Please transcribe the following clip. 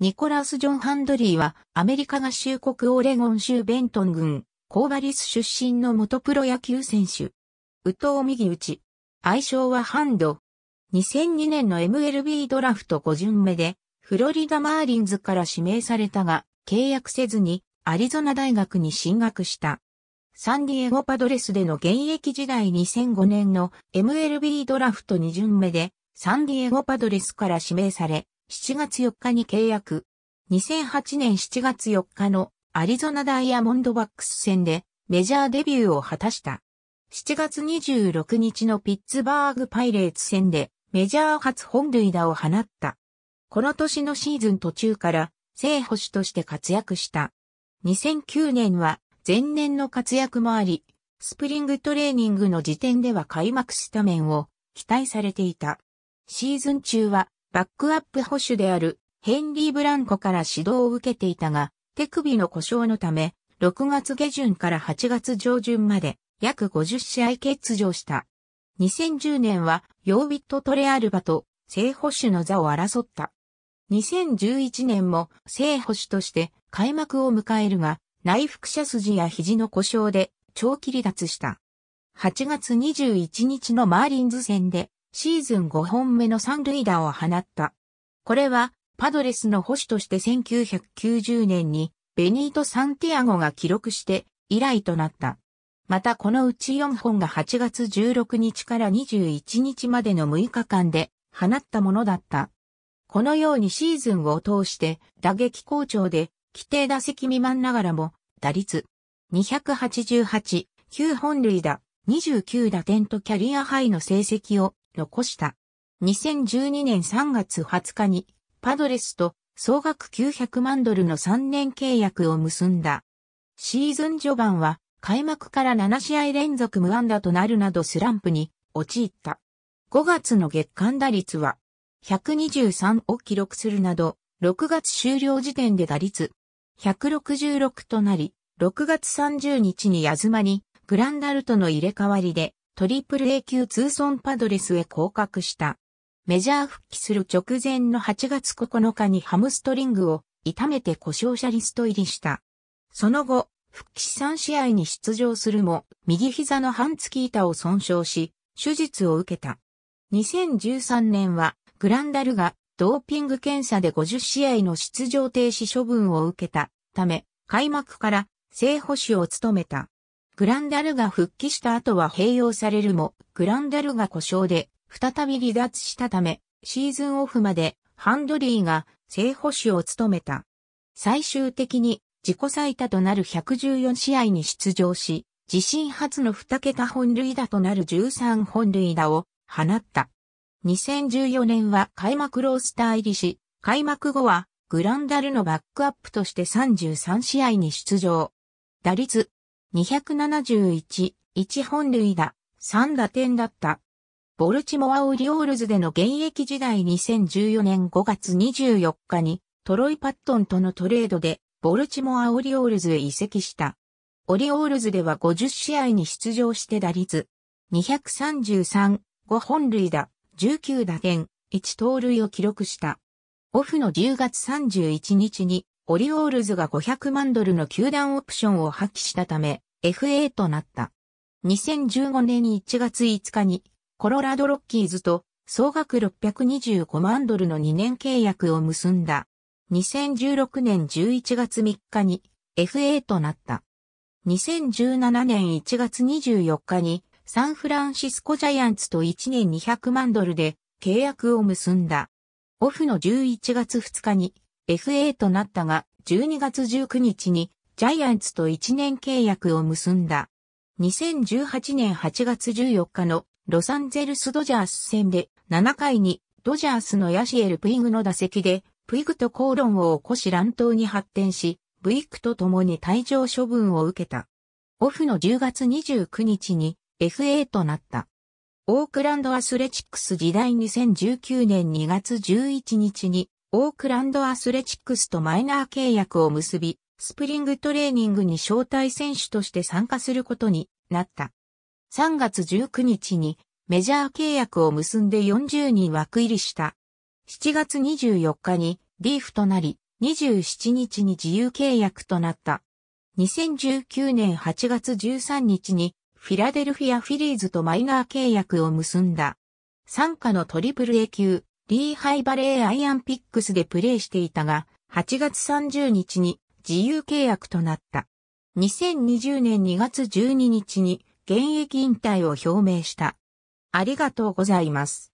ニコラウス・ジョン・ハンドリーは、アメリカ合衆国オレゴン州ベントン郡、コーバリス出身の元プロ野球選手。右藤右打ち。愛称はハンド。2002年の MLB ドラフト5巡目で、フロリダ・マーリンズから指名されたが、契約せずに、アリゾナ大学に進学した。サンディエゴパドレスでの現役時代2005年の MLB ドラフト2巡目で、サンディエゴパドレスから指名され、7月4日に契約。2008年7月4日のアリゾナダイヤモンドバックス戦でメジャーデビューを果たした。7月26日のピッツバーグパイレーツ戦でメジャー初本塁打を放った。この年のシーズン途中から正捕手として活躍した。2009年は前年の活躍もあり、スプリングトレーニングの時点では開幕スタメンを期待されていた。シーズン中はバックアップ保守であるヘンリー・ブランコから指導を受けていたが、手首の故障のため、6月下旬から8月上旬まで約50試合欠場した。2010年はヨービット・トレアルバと正保守の座を争った。2011年も正保守として開幕を迎えるが、内腹斜筋や肘の故障で長期離脱した。8月21日のマーリンズ戦でシーズン5本目の三塁打を放った。これは、パドレスの保守として1990年に、ベニート・サンティアゴが記録して以来となった。またこのうち4本が8月16日から21日までの6日間で放ったものだった。このようにシーズンを通して打撃好調で規定打席未満ながらも打率288、9本塁打、29打点とキャリアハイの成績を残した。2012年3月20日にパドレスと総額900万ドルの3年契約を結んだ。シーズン序盤は開幕から7試合連続無安打となるなどスランプに陥った。5月の月間打率は123を記録するなど、6月終了時点で打率166となり、6月30日に矢妻にグランダルとの入れ替わりでトリプル A 級通村パドレスへ降格した。メジャー復帰する直前の8月9日にハムストリングを痛めて故障者リスト入りした。その後、復帰3試合に出場するも、右膝の半月板を損傷し、手術を受けた。2013年は、グランダルがドーピング検査で50試合の出場停止処分を受けたため、開幕から正捕手を務めた。グランダルが復帰した後は併用されるも、グランダルが故障で再び離脱したため、シーズンオフまでハンドリーが正捕手を務めた。最終的に自己最多となる114試合に出場し、自身初の2桁本塁打となる13本塁打を放った。2014年は開幕ロースター入りし、開幕後はグランダルのバックアップとして33試合に出場。打率271、1本塁打、3打点だった。ボルチモア・オリオールズでの現役時代2014年5月24日にトロイ・パットンとのトレードでボルチモア・オリオールズへ移籍した。オリオールズでは50試合に出場して打率233、5本塁打、19打点、1盗塁を記録した。オフの10月31日にオリオールズが500万ドルの球団オプションを破棄したため、FA となった。2015年1月5日に、コロラドロッキーズと総額625万ドルの2年契約を結んだ。2016年11月3日に FA となった。2017年1月24日にサンフランシスコジャイアンツと1年200万ドルで契約を結んだ。オフの11月2日に FA となったが、12月19日にジャイアンツと1年契約を結んだ。2018年8月14日のロサンゼルスドジャース戦で7回にドジャースのヤシエル・プイグの打席でプイグと口論を起こし乱闘に発展し、ブイックと共に退場処分を受けた。オフの10月29日に FA となった。オークランドアスレチックス時代2019年2月11日にオークランドアスレチックスとマイナー契約を結び、スプリングトレーニングに招待選手として参加することになった。3月19日にメジャー契約を結んで40人枠入りした。7月24日にリーフとなり、27日に自由契約となった。2019年8月13日にフィラデルフィアフィリーズとマイナー契約を結んだ。参加のトリプル A 級、リーハイバレーアイアンピックスでプレーしていたが、8月30日に自由契約となった。2020年2月12日に現役引退を表明した。ありがとうございます。